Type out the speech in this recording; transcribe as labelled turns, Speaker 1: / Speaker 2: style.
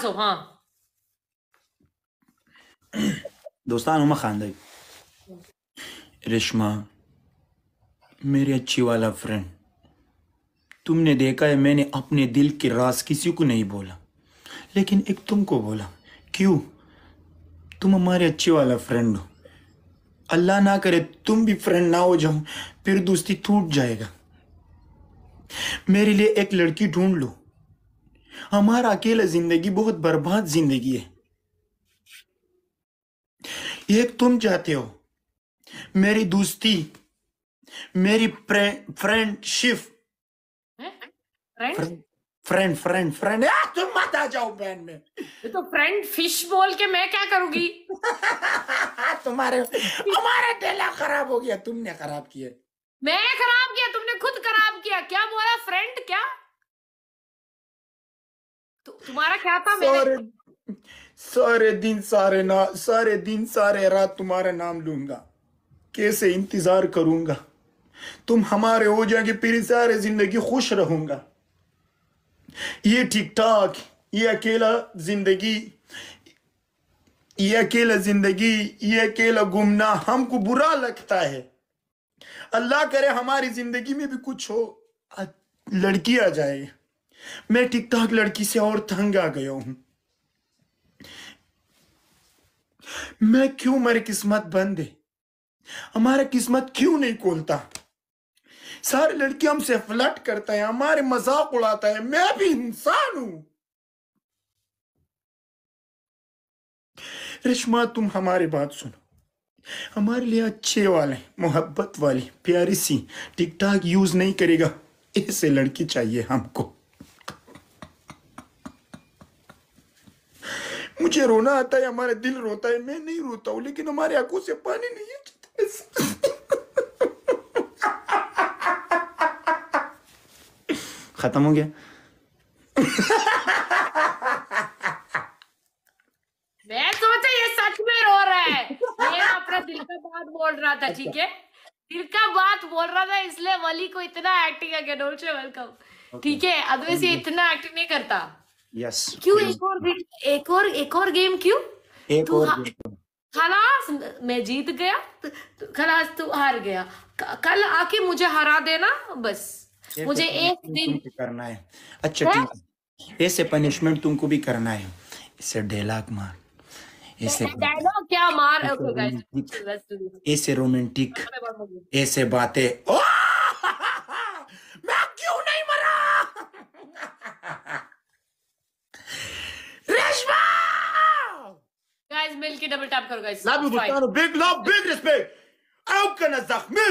Speaker 1: पचास हो हाँ दोस्तान हूँ रेशमा मेरी अच्छी वाला फ्रेंड तुमने देखा है मैंने अपने दिल के राज किसी को नहीं बोला लेकिन एक तुमको बोला क्यों तुम हमारे अच्छे वाला फ्रेंड हो अल्लाह ना करे तुम भी फ्रेंड ना हो जाओ फिर दोस्ती टूट जाएगा मेरे लिए एक लड़की ढूंढ लो हमारा अकेला जिंदगी बहुत बर्बाद जिंदगी है एक तुम चाहते हो मेरी दोस्ती मेरी friendship friend friend friend friend तुम मत आ जाओ बहन में तो फ्रेंड फिश बोल के मैं क्या करूंगी तुम्हारे हमारा डेला खराब हो गया तुमने खराब किया मैं खराब किया तुमने खुद खराब किया क्या बोला फ्रेंड क्या तु, तो तुम्हारा क्या था सारे सारे दिन सारे ना सारे दिन सारे रात तुम्हारा नाम लूंगा कैसे इंतजार करूंगा तुम हमारे हो जाएंगे फिर सारे जिंदगी खुश रहूंगा ये ठीक ठाक ये अकेला जिंदगी ये अकेला जिंदगी ये अकेला घूमना हमको बुरा लगता है अल्लाह करे हमारी जिंदगी में भी कुछ हो लड़की आ जाए मैं टिकटॉक लड़की से और तंग आ गया हूं मैं क्यों मेरी किस्मत बंद है हमारा किस्मत क्यों नहीं खोलता सारी लड़के हमसे फ्लट करता है हमारे मजाक उड़ाता है मैं भी इंसान हूं रिश्मा तुम हमारी बात सुनो हमारे लिए अच्छे वाले मोहब्बत वाली प्यारी सी टिकटॉक यूज नहीं करेगा ऐसे लड़की चाहिए हमको मुझे रोना आता है हमारा दिल रोता है मैं नहीं रोता हूँ लेकिन हमारे आंखों से पानी नहीं है खत्म हो गया मैं सोचा ये सच में रो रहा है ये अपना दिल का बात बोल रहा था ठीक है दिल का बात बोल रहा था इसलिए वली को इतना एक्टिंग वेलकम ठीक है अदवे से इतना एक्टिंग नहीं करता यस क्यों एक और एक और एक और गेम क्यों एक और खलास मैं जीत गया तो, तो खलास तू हार गया कल आके मुझे हरा देना बस
Speaker 2: मुझे तो एक दिन
Speaker 1: करना है अच्छा ठीक है ऐसे पनिशमेंट तुमको भी करना है इसे डेलाक मार ऐसे डायलॉग क्या मार ऐसे रोमांटिक ऐसे बातें ओ के डबल टैप करो guys love you big love big respect out करना जख्मी